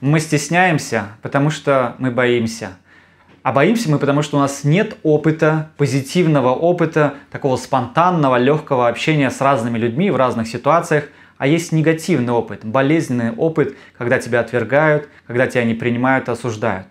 Мы стесняемся, потому что мы боимся. А боимся мы, потому что у нас нет опыта, позитивного опыта, такого спонтанного, легкого общения с разными людьми в разных ситуациях, а есть негативный опыт, болезненный опыт, когда тебя отвергают, когда тебя не принимают осуждают.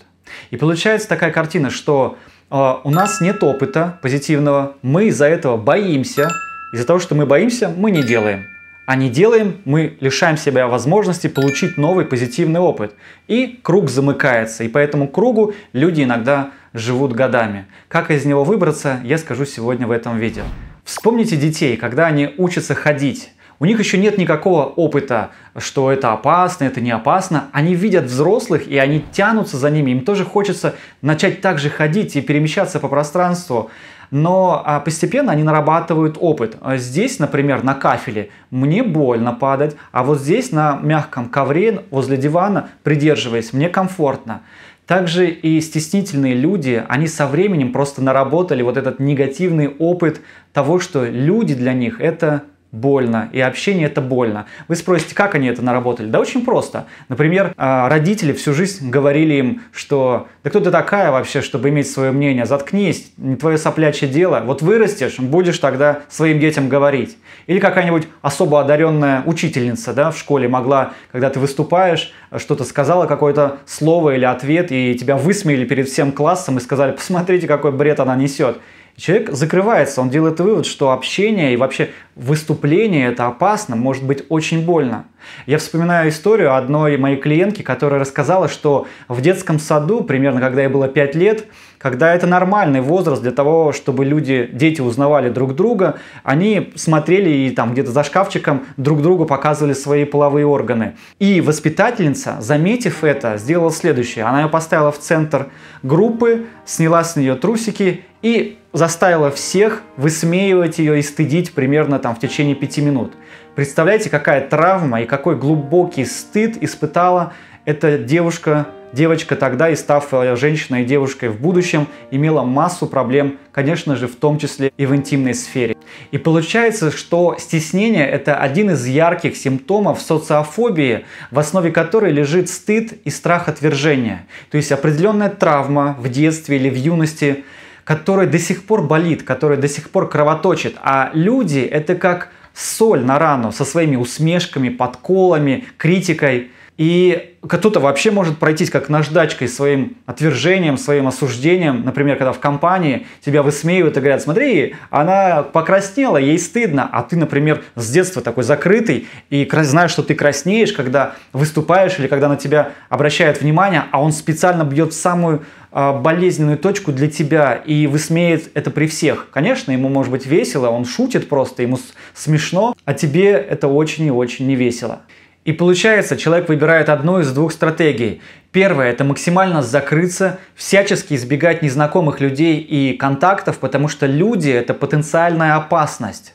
И получается такая картина, что э, у нас нет опыта позитивного, мы из-за этого боимся, из-за того, что мы боимся, мы не делаем а не делаем, мы лишаем себя возможности получить новый позитивный опыт. И круг замыкается, и по этому кругу люди иногда живут годами. Как из него выбраться, я скажу сегодня в этом видео. Вспомните детей, когда они учатся ходить. У них еще нет никакого опыта, что это опасно, это не опасно. Они видят взрослых, и они тянутся за ними. Им тоже хочется начать так же ходить и перемещаться по пространству. Но а, постепенно они нарабатывают опыт. А здесь, например, на кафеле мне больно падать, а вот здесь на мягком ковре возле дивана, придерживаясь, мне комфортно. Также и стеснительные люди, они со временем просто наработали вот этот негативный опыт того, что люди для них это больно, и общение это больно. Вы спросите, как они это наработали? Да очень просто. Например, а, родители всю жизнь говорили им, что «Да кто ты такая вообще, чтобы иметь свое мнение? Заткнись, не твое соплячье дело. Вот вырастешь, будешь тогда своим детям говорить». Или какая-нибудь особо одаренная учительница да, в школе могла, когда ты выступаешь, что-то сказала, какое-то слово или ответ, и тебя высмеяли перед всем классом и сказали «Посмотрите, какой бред она несет». Человек закрывается, он делает вывод, что общение и вообще выступление это опасно, может быть очень больно. Я вспоминаю историю одной моей клиентки, которая рассказала, что в детском саду, примерно когда ей было 5 лет, когда это нормальный возраст для того, чтобы люди, дети узнавали друг друга, они смотрели и там где-то за шкафчиком друг другу показывали свои половые органы. И воспитательница, заметив это, сделала следующее. Она ее поставила в центр группы, сняла с нее трусики и заставила всех высмеивать ее и стыдить примерно там в течение пяти минут. Представляете, какая травма и какой глубокий стыд испытала эта девушка, девочка тогда и став э, женщиной и девушкой в будущем, имела массу проблем, конечно же, в том числе и в интимной сфере. И получается, что стеснение – это один из ярких симптомов социофобии, в основе которой лежит стыд и страх отвержения. То есть определенная травма в детстве или в юности – который до сих пор болит, который до сих пор кровоточит. А люди — это как соль на рану со своими усмешками, подколами, критикой. И кто-то вообще может пройтись как наждачкой своим отвержением, своим осуждением. Например, когда в компании тебя высмеивают и говорят, смотри, она покраснела, ей стыдно, а ты, например, с детства такой закрытый и знаешь, что ты краснеешь, когда выступаешь или когда на тебя обращают внимание, а он специально бьет в самую а, болезненную точку для тебя и высмеет это при всех. Конечно, ему может быть весело, он шутит просто, ему смешно, а тебе это очень и очень не весело. И получается, человек выбирает одну из двух стратегий. Первое – это максимально закрыться, всячески избегать незнакомых людей и контактов, потому что люди – это потенциальная опасность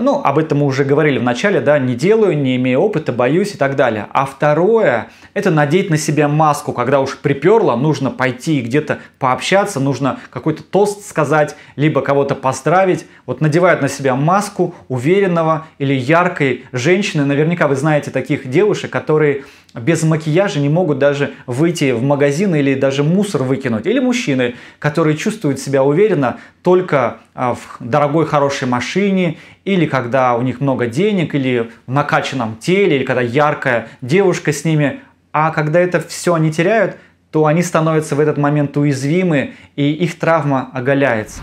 ну, об этом мы уже говорили в начале, да, не делаю, не имею опыта, боюсь и так далее. А второе, это надеть на себя маску, когда уж приперло, нужно пойти и где-то пообщаться, нужно какой-то тост сказать, либо кого-то поздравить. Вот надевают на себя маску уверенного или яркой женщины. Наверняка вы знаете таких девушек, которые без макияжа не могут даже выйти в магазин или даже мусор выкинуть. Или мужчины, которые чувствуют себя уверенно только а, в дорогой хорошей машине, или когда у них много денег, или в накачанном теле, или когда яркая девушка с ними. А когда это все они теряют, то они становятся в этот момент уязвимы, и их травма оголяется.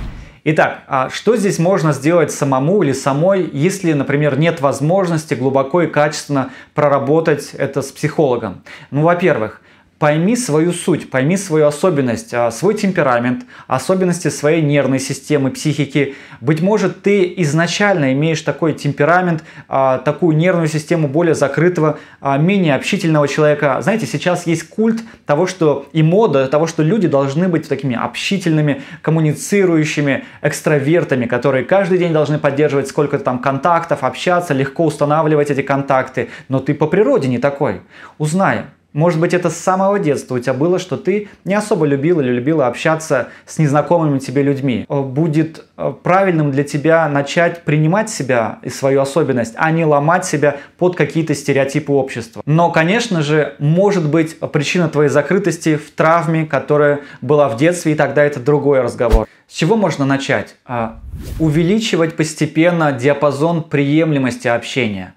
Итак, а что здесь можно сделать самому или самой, если, например, нет возможности глубоко и качественно проработать это с психологом? Ну, во-первых, Пойми свою суть, пойми свою особенность, а, свой темперамент, особенности своей нервной системы, психики. Быть может, ты изначально имеешь такой темперамент, а, такую нервную систему более закрытого, а, менее общительного человека. Знаете, сейчас есть культ того, что и мода того, что люди должны быть такими общительными, коммуницирующими экстравертами, которые каждый день должны поддерживать сколько-то там контактов, общаться, легко устанавливать эти контакты. Но ты по природе не такой. Узнаем. Может быть, это с самого детства у тебя было, что ты не особо любил или любила общаться с незнакомыми тебе людьми. Э, будет э, правильным для тебя начать принимать себя и свою особенность, а не ломать себя под какие-то стереотипы общества. Но, конечно же, может быть причина твоей закрытости в травме, которая была в детстве, и тогда это другой разговор. С чего можно начать? Э, увеличивать постепенно диапазон приемлемости общения.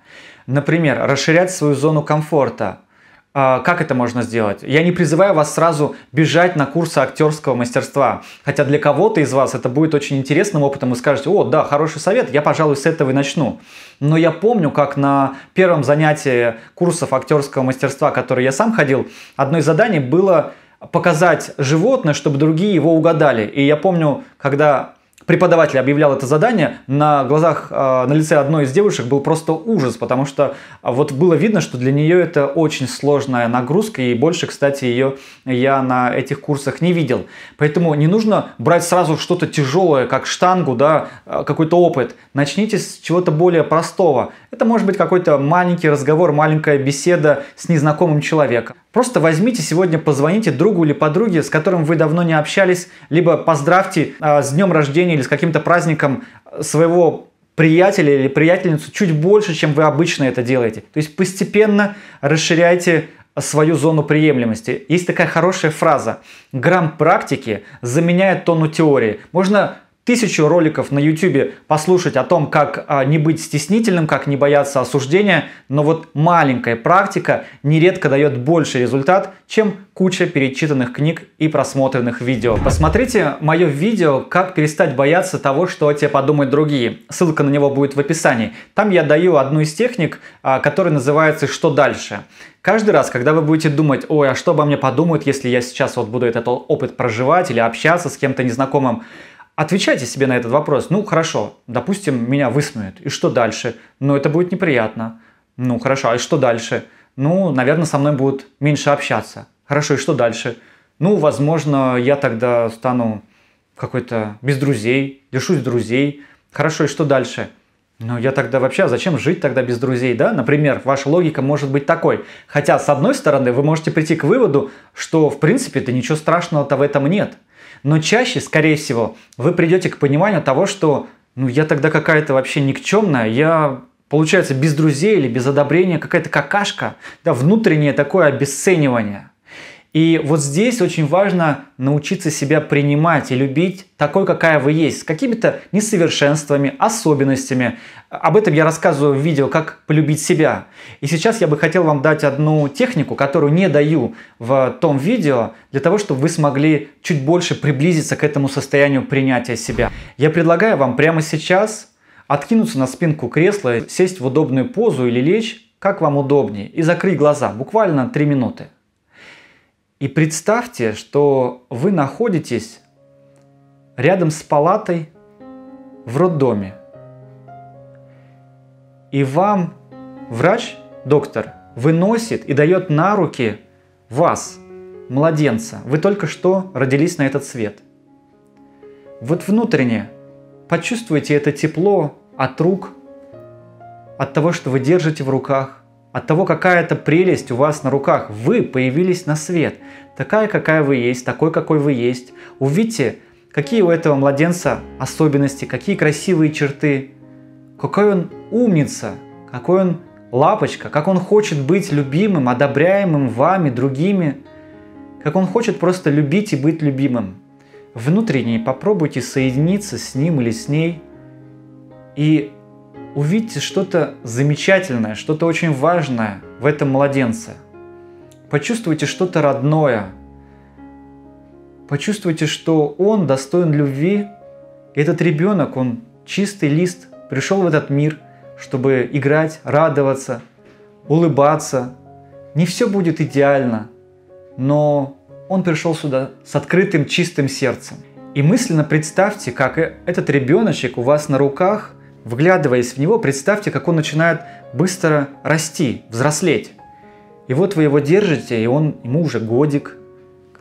Например, расширять свою зону комфорта – а, как это можно сделать? Я не призываю вас сразу бежать на курсы актерского мастерства. Хотя для кого-то из вас это будет очень интересным опытом. Вы скажете, о, да, хороший совет, я, пожалуй, с этого и начну. Но я помню, как на первом занятии курсов актерского мастерства, который я сам ходил, одно из заданий было показать животное, чтобы другие его угадали. И я помню, когда преподаватель объявлял это задание, на глазах, э, на лице одной из девушек был просто ужас, потому что а, вот было видно, что для нее это очень сложная нагрузка, и больше, кстати, ее я на этих курсах не видел. Поэтому не нужно брать сразу что-то тяжелое, как штангу, да, э, какой-то опыт. Начните с чего-то более простого. Это может быть какой-то маленький разговор, маленькая беседа с незнакомым человеком. Просто возьмите сегодня, позвоните другу или подруге, с которым вы давно не общались, либо поздравьте э, с днем рождения или с каким-то праздником своего приятеля или приятельницу чуть больше, чем вы обычно это делаете. То есть постепенно расширяйте свою зону приемлемости. Есть такая хорошая фраза. Грамм практики заменяет тону теории. Можно тысячу роликов на YouTube послушать о том, как а, не быть стеснительным, как не бояться осуждения, но вот маленькая практика нередко дает больше результат, чем куча перечитанных книг и просмотренных видео. Посмотрите мое видео «Как перестать бояться того, что о тебе подумают другие». Ссылка на него будет в описании. Там я даю одну из техник, а, которая называется «Что дальше?». Каждый раз, когда вы будете думать, ой, а что обо мне подумают, если я сейчас вот буду этот опыт проживать или общаться с кем-то незнакомым, Отвечайте себе на этот вопрос. Ну, хорошо, допустим, меня высмеют. И что дальше? Ну, это будет неприятно. Ну, хорошо, а что дальше? Ну, наверное, со мной будут меньше общаться. Хорошо, и что дальше? Ну, возможно, я тогда стану какой-то без друзей, лишусь друзей. Хорошо, и что дальше? Ну, я тогда вообще, а зачем жить тогда без друзей, да? Например, ваша логика может быть такой. Хотя, с одной стороны, вы можете прийти к выводу, что, в принципе-то ничего страшного-то в этом нет – но чаще, скорее всего, вы придете к пониманию того, что ну, я тогда какая-то вообще никчемная, я получается без друзей или без одобрения какая-то какашка, да, внутреннее такое обесценивание. И вот здесь очень важно научиться себя принимать и любить такой, какая вы есть, с какими-то несовершенствами, особенностями. Об этом я рассказываю в видео «Как полюбить себя». И сейчас я бы хотел вам дать одну технику, которую не даю в том видео, для того, чтобы вы смогли чуть больше приблизиться к этому состоянию принятия себя. Я предлагаю вам прямо сейчас откинуться на спинку кресла, сесть в удобную позу или лечь, как вам удобнее, и закрыть глаза, буквально 3 минуты. И представьте, что вы находитесь рядом с палатой в роддоме. И вам врач, доктор, выносит и дает на руки вас, младенца. Вы только что родились на этот свет. Вот внутренне почувствуйте это тепло от рук, от того, что вы держите в руках, от того, какая это прелесть у вас на руках. Вы появились на свет. Такая, какая вы есть, такой, какой вы есть. Увидите, какие у этого младенца особенности, какие красивые черты. Какой он умница, какой он лапочка, как он хочет быть любимым, одобряемым вами, другими. Как он хочет просто любить и быть любимым. Внутренне попробуйте соединиться с ним или с ней и увидите что-то замечательное, что-то очень важное в этом младенце. Почувствуйте что-то родное. Почувствуйте, что он достоин любви. Этот ребенок, он чистый лист, пришел в этот мир, чтобы играть, радоваться, улыбаться. Не все будет идеально, но он пришел сюда с открытым чистым сердцем. И мысленно представьте, как э, этот ребеночек у вас на руках – Вглядываясь в него, представьте, как он начинает быстро расти, взрослеть. И вот вы его держите, и он, ему уже годик.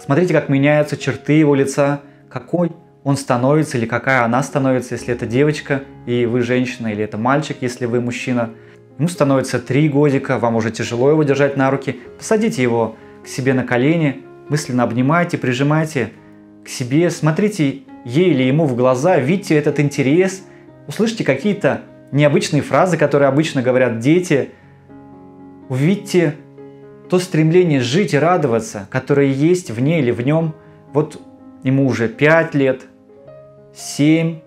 Смотрите, как меняются черты его лица, какой он становится или какая она становится, если это девочка и вы женщина, или это мальчик, если вы мужчина. Ему становится три годика, вам уже тяжело его держать на руки. Посадите его к себе на колени, мысленно обнимайте, прижимайте к себе, смотрите ей или ему в глаза, видите этот интерес – Услышьте какие-то необычные фразы, которые обычно говорят дети. Увидьте то стремление жить и радоваться, которое есть в ней или в нем. Вот ему уже 5 лет, 7,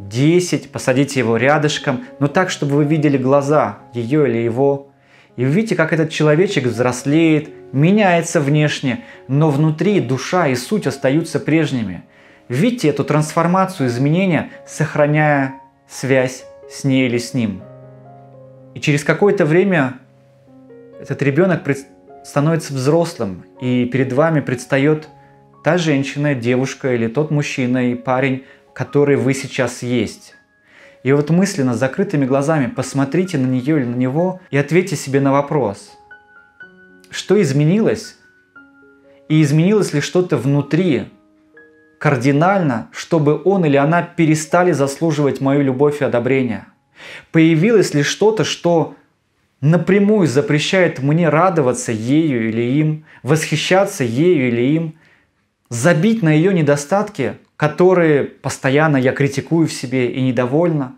10, посадите его рядышком, но так, чтобы вы видели глаза ее или его. И увидите, как этот человечек взрослеет, меняется внешне, но внутри душа и суть остаются прежними. Видите эту трансформацию, изменения, сохраняя связь с ней или с ним. И через какое-то время этот ребенок пред... становится взрослым, и перед вами предстает та женщина, девушка или тот мужчина и парень, который вы сейчас есть. И вот мысленно, с закрытыми глазами посмотрите на нее или на него и ответьте себе на вопрос. Что изменилось? И изменилось ли что-то внутри кардинально, чтобы он или она перестали заслуживать мою любовь и одобрение. Появилось ли что-то, что напрямую запрещает мне радоваться ею или им, восхищаться ею или им, забить на ее недостатки, которые постоянно я критикую в себе и недовольна,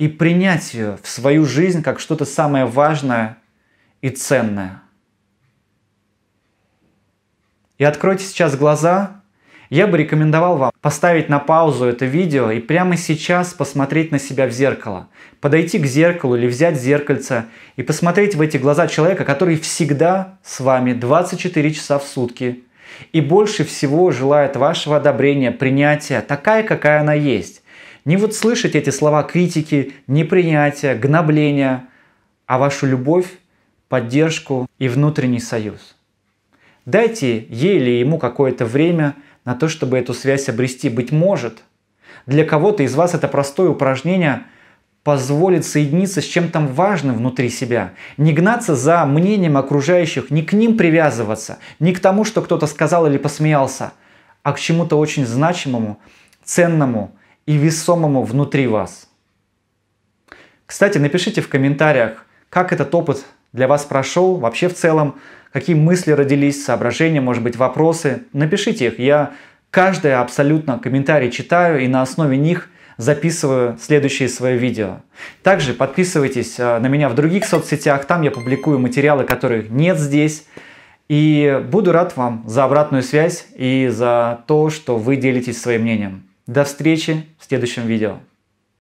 и принять ее в свою жизнь как что-то самое важное и ценное. И откройте сейчас глаза я бы рекомендовал вам поставить на паузу это видео и прямо сейчас посмотреть на себя в зеркало. Подойти к зеркалу или взять зеркальце и посмотреть в эти глаза человека, который всегда с вами 24 часа в сутки и больше всего желает вашего одобрения, принятия, такая, какая она есть. Не вот слышать эти слова критики, непринятия, гнобления, а вашу любовь, поддержку и внутренний союз. Дайте ей или ему какое-то время – на то, чтобы эту связь обрести. Быть может, для кого-то из вас это простое упражнение позволит соединиться с чем-то важным внутри себя. Не гнаться за мнением окружающих, не к ним привязываться, не к тому, что кто-то сказал или посмеялся, а к чему-то очень значимому, ценному и весомому внутри вас. Кстати, напишите в комментариях, как этот опыт для вас прошел, вообще в целом, Какие мысли родились, соображения, может быть, вопросы? Напишите их. Я каждый абсолютно комментарий читаю и на основе них записываю следующие свои видео. Также подписывайтесь э, на меня в других соцсетях, там я публикую материалы, которых нет здесь. И буду рад вам за обратную связь и за то, что вы делитесь своим мнением. До встречи в следующем видео.